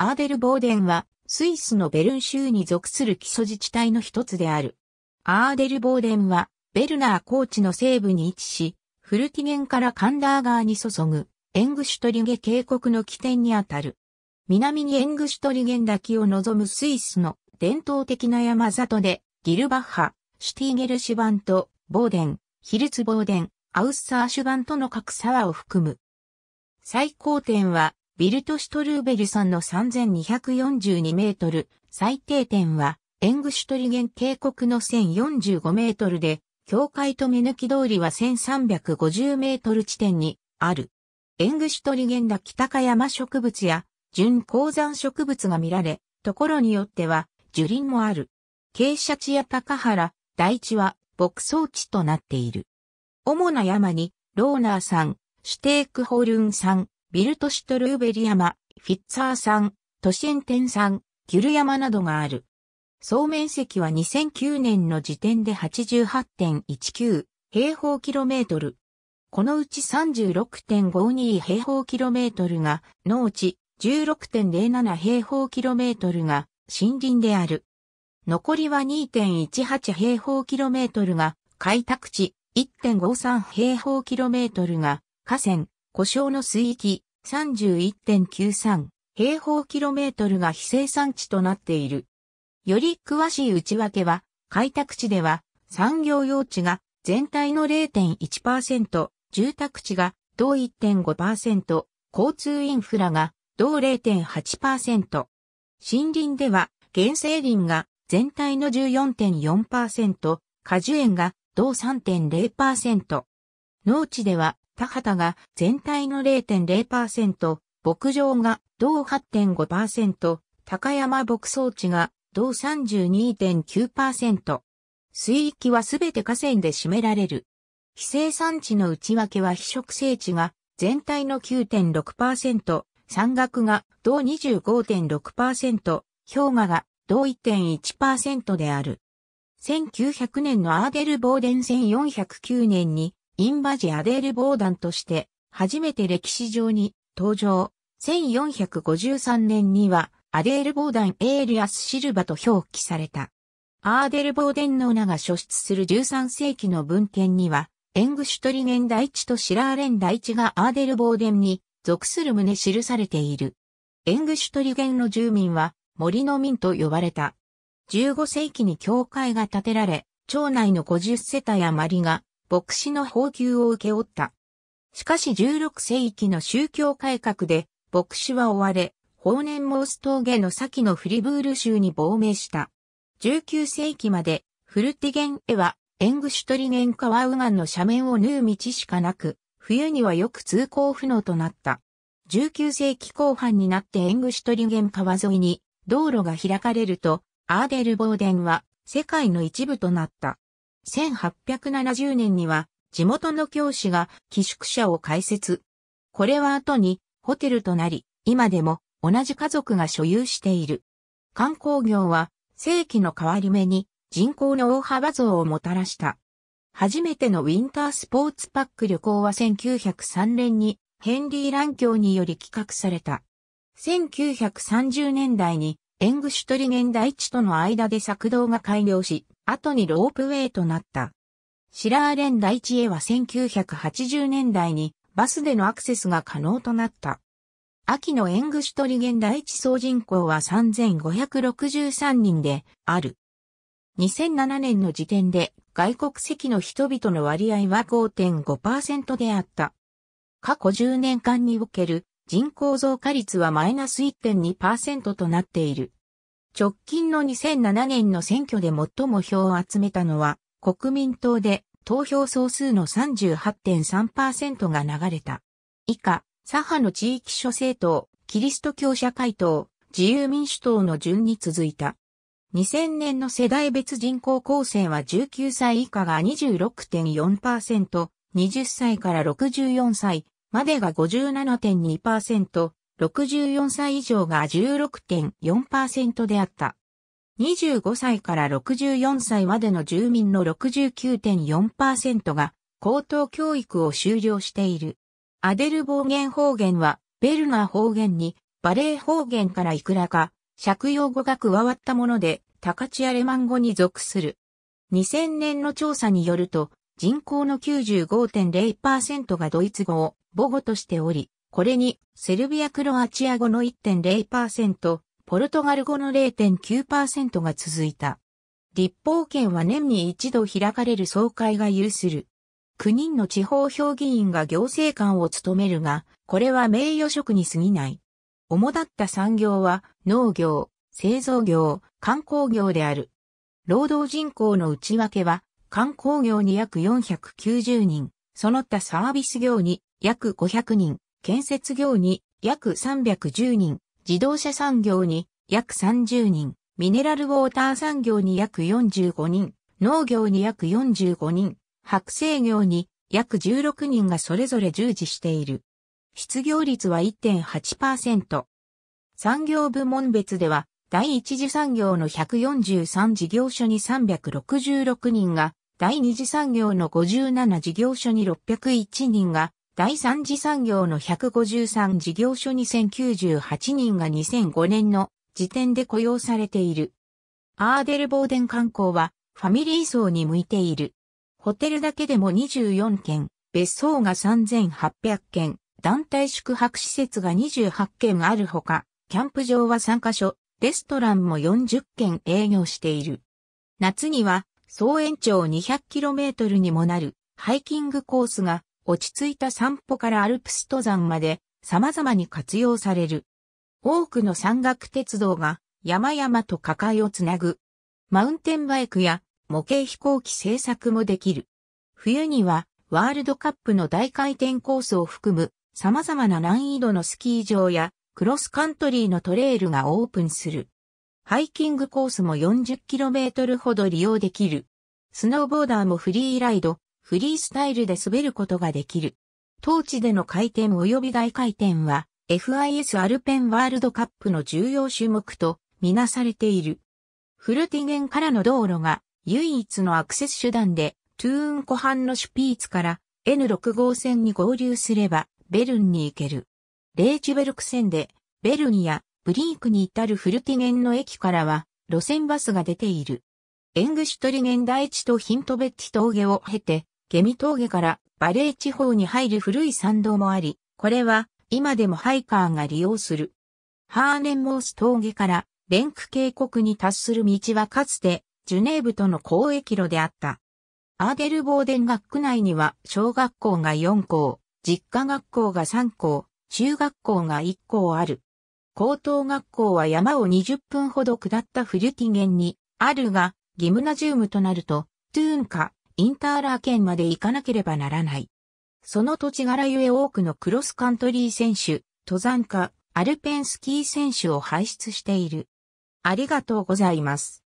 アーデルボーデンは、スイスのベルン州に属する基礎自治体の一つである。アーデルボーデンは、ベルナー高地の西部に位置し、フルティゲンからカンダー川に注ぐ、エングシュトリゲ渓谷の起点にあたる。南にエングシュトリゲン滝を望むスイスの伝統的な山里で、ギルバッハ、シュティーゲルシュバント、ボーデン、ヒルツボーデン、アウッサーシュバンとの格差はを含む。最高点はビルト・シュトルーベルさんの3242メートル、最低点は、エングシュトリゲン渓谷の1045メートルで、境界と目抜き通りは1350メートル地点にある。エングシュトリゲンだ北か山植物や純鉱山植物が見られ、ところによっては樹林もある。傾斜地や高原、大地は牧草地となっている。主な山に、ローナー山、シュテークホルン山、ビルトシュトルーベリ山、フィッツァー山、都心天山、ギュル山などがある。総面積は2009年の時点で88.19平方キロメートル。このうち36.52平方キロメートルが農地、16.07平方キロメートルが森林である。残りは2.18平方キロメートルが開拓地、1.53平方キロメートルが河川、故障の水域31.93平方キロメートルが非生産地となっている。より詳しい内訳は、開拓地では産業用地が全体の0.1%、住宅地が同1.5%、交通インフラが同0.8%。森林では原生林が全体の14.4%、果樹園が同3.0%。農地では田畑が全体の0.0%、牧場が同8.5%、高山牧草地が同32.9%。水域はすべて河川で占められる。非生産地の内訳は非植生地が全体の9.6%、山岳が同25.6%、氷河が同1.1%である。1900年のアーデル・ボーデン1409年にインバジ・アデール・ボーダンとして、初めて歴史上に登場。1453年には、アデール・ボーダン・エーリアス・シルバと表記された。アーデル・ボーデンの名が所出する13世紀の文献には、エングシュトリゲン第一とシラーレン第一がアーデル・ボーデンに属する旨記されている。エングシュトリゲンの住民は森の民と呼ばれた。15世紀に教会が建てられ、町内の50世帯余りが牧師の報給を受け負った。しかし16世紀の宗教改革で、牧師は追われ、法然モース峠の先のフリブール州に亡命した。19世紀まで、フルティゲンへは、エングシュトリゲン川右岸の斜面を縫う道しかなく、冬にはよく通行不能となった。19世紀後半になってエングシュトリゲン川沿いに道路が開かれると、アーデルボーデンは世界の一部となった。1870年には地元の教師が寄宿舎を開設。これは後にホテルとなり、今でも同じ家族が所有している。観光業は世紀の変わり目に人口の大幅増をもたらした。初めてのウィンタースポーツパック旅行は1903年にヘンリー・ラン教により企画された。1930年代にエングシュトリゲン台地との間で作動が改良し、後にロープウェイとなった。シラーレン第一へは1980年代にバスでのアクセスが可能となった。秋のエングシュトリゲン第一総人口は3563人である。2007年の時点で外国籍の人々の割合は5.5%であった。過去10年間における人口増加率はマイナス1.2%となっている。直近の2007年の選挙で最も票を集めたのは国民党で投票総数の38.3%が流れた。以下、左派の地域諸政党、キリスト教社会党、自由民主党の順に続いた。2000年の世代別人口構成は19歳以下が26.4%、20歳から64歳までが57.2%、64歳以上が16.4%であった。25歳から64歳までの住民の69.4%が高等教育を修了している。アデル暴言方言は、ベルナー方言に、バレー方言からいくらか、借用語が加わったもので、高知アレマン語に属する。2000年の調査によると、人口の95.0%がドイツ語を母語としており、これに、セルビア・クロアチア語の1.0%、ポルトガル語の0.9%が続いた。立法権は年に一度開かれる総会が有する。9人の地方評議員が行政官を務めるが、これは名誉職に過ぎない。主だった産業は農業、製造業、観光業である。労働人口の内訳は観光業に約490人、その他サービス業に約500人、建設業に約310人、自動車産業に約30人、ミネラルウォーター産業に約45人、農業に約45人、白製業に約16人がそれぞれ従事している。失業率は1.8%。産業部門別では、第一次産業の143事業所に366人が、第二次産業の57事業所に601人が、第三次産業の153事業所に1098人が2005年の時点で雇用されている。アーデルボーデン観光はファミリー層に向いている。ホテルだけでも24件、別荘が3800件、団体宿泊施設が28件あるほか、キャンプ場は3カ所、レストランも40件営業している。夏には総延長 200km にもなるハイキングコースが落ち着いた散歩からアルプス登山まで様々に活用される。多くの山岳鉄道が山々と下えをつなぐ。マウンテンバイクや模型飛行機製作もできる。冬にはワールドカップの大回転コースを含む様々な難易度のスキー場やクロスカントリーのトレイルがオープンする。ハイキングコースも 40km ほど利用できる。スノーボーダーもフリーライド、フリースタイルで滑ることができる。当地での回転及び大回転は FIS アルペンワールドカップの重要種目とみなされている。フルティゲンからの道路が唯一のアクセス手段でトゥーン湖畔のシュピーツから N6 号線に合流すればベルンに行ける。レーチュベルク線でベルンやブリークに至るフルティゲンの駅からは路線バスが出ている。エングシュトリゲン第一とヒントベッティ峠を経てゲミ峠からバレー地方に入る古い参道もあり、これは今でもハイカーが利用する。ハーネンモース峠からレンク渓谷に達する道はかつてジュネーブとの交易路であった。アーデルボーデン学区内には小学校が4校、実家学校が3校、中学校が1校ある。高等学校は山を20分ほど下ったフリュティゲンにあるが、ギムナジウムとなると、トゥーンかインターラー県まで行かなければならない。その土地柄ゆえ多くのクロスカントリー選手、登山家、アルペンスキー選手を輩出している。ありがとうございます。